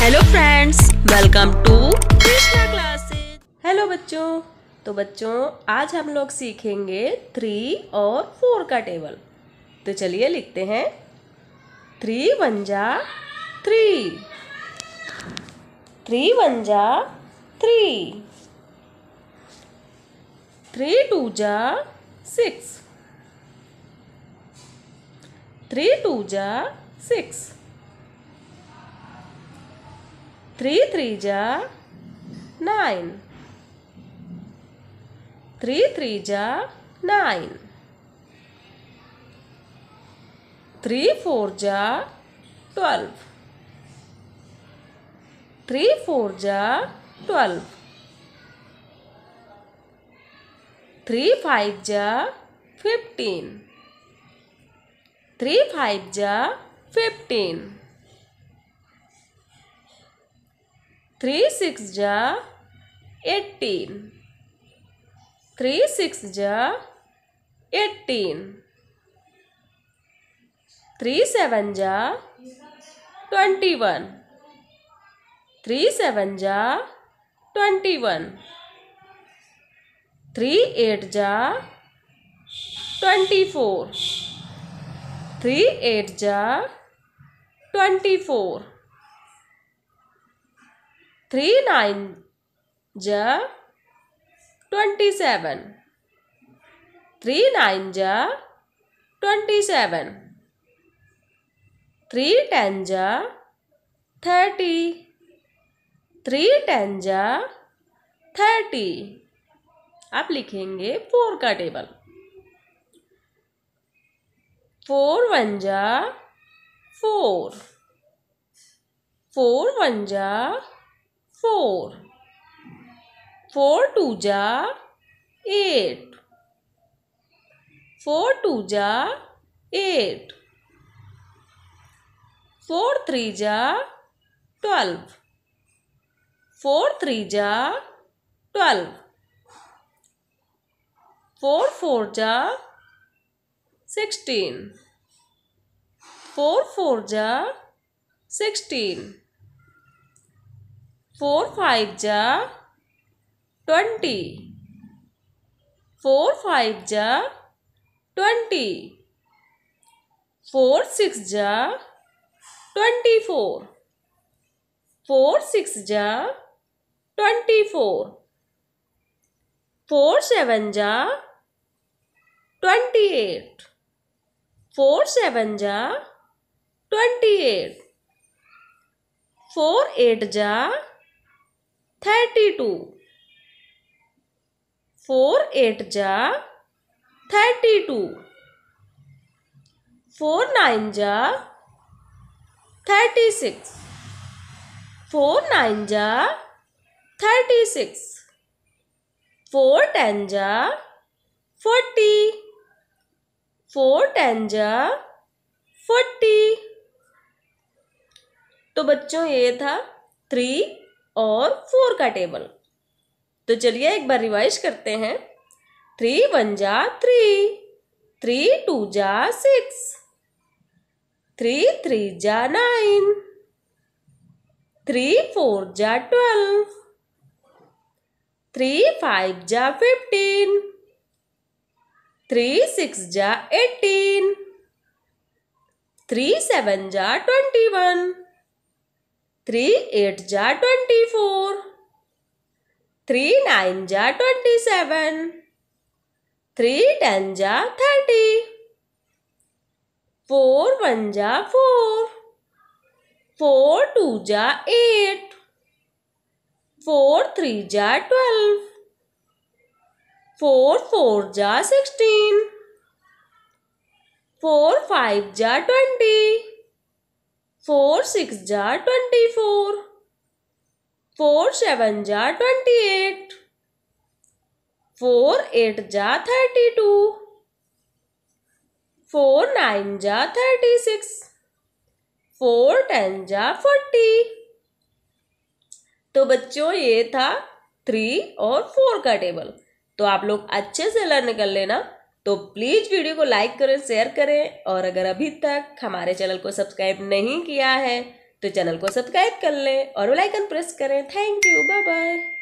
hello friends welcome to Krishna classes hello बच्चों तो बच्चों आज हम लोग सीखेंगे थ्री और फोर का टेबल तो चलिए लिखते हैं थ्री वन जा थ्री थ्री वन जा थ्री थ्री टू जा सिक्स थ्री टू जा सिक्स थ्री थ्री जा नाइन थ्री थ्री जा नाइन थ्री फोर जा ट्वेल्व थ्री फोर जा ट्वेल्व थ्री फाइव जा फिफ्टीन थ्री फाइव जा फिफ्टीन थ्री सिक्स जा एटीन थ्री सिक्स जा एट्टीन थ्री सेवन जा ट्वेंटी वन थ्री सेवन जा ट्वेंटी वन थ्री एट जा ट्वेंटी फोर थ्री एट जा ट्वेंटी फोर थ्री नाइन ज twenty seven three nine ज twenty seven three ten ज thirty three ten जा thirty आप लिखेंगे फोर का टेबल फोर वन जा फोर फोर वन जा फोर फोर टू जा एट फोर टू जा एट फोर थ्री जा ट्वेल्व फोर थ्री जा ट्वेल्व फोर फोर जा सिक्सटीन फोर फोर जा सिक्सटीन फोर फाइव जा ट्वेंटी फोर फाइव जा ट्वेंटी फोर सिक्स जा ट्वेंटी फोर फोर सिक्स जा ट्वेंटी फोर फोर सेवन जा ट्वेंटी एट फोर सेवन जा ट्वेंटी एट फोर एट जा thirty two four eight जा thirty two four nine जा thirty six four nine जा thirty six four ten जा forty four ten जा forty तो बच्चों ये था थ्री और फोर का टेबल तो चलिए एक बार रिवाइज करते हैं थ्री वन जा थ्री थ्री टू जा सिक्स थ्री थ्री जा नाइन थ्री फोर जा ट्वेल्व थ्री फाइव जा फिफ्टीन थ्री सिक्स जा एटीन थ्री सेवन जा ट्वेंटी वन थ्री एट जा ट्वेंटी फोर थ्री नाइन जा ट्वेंटी सेवन थ्री टेन जा थर्टी फोर वन जा फोर फोर टू जा एट फोर थ्री जा ट्वेल्व फोर फोर जा सिक्सटीन फोर फाइव जा ट्वेंटी फोर सिक्स जा ट्वेंटी फोर फोर सेवन जा ट्वेंटी एट फोर एट जा थर्टी टू फोर नाइन जा थर्टी सिक्स फोर टेन जा forty तो बच्चों ये था थ्री और फोर का टेबल तो आप लोग अच्छे से लर्न कर लेना तो प्लीज़ वीडियो को लाइक करें शेयर करें और अगर अभी तक हमारे चैनल को सब्सक्राइब नहीं किया है तो चैनल को सब्सक्राइब कर लें और बेल आइकन प्रेस करें थैंक यू बाय बाय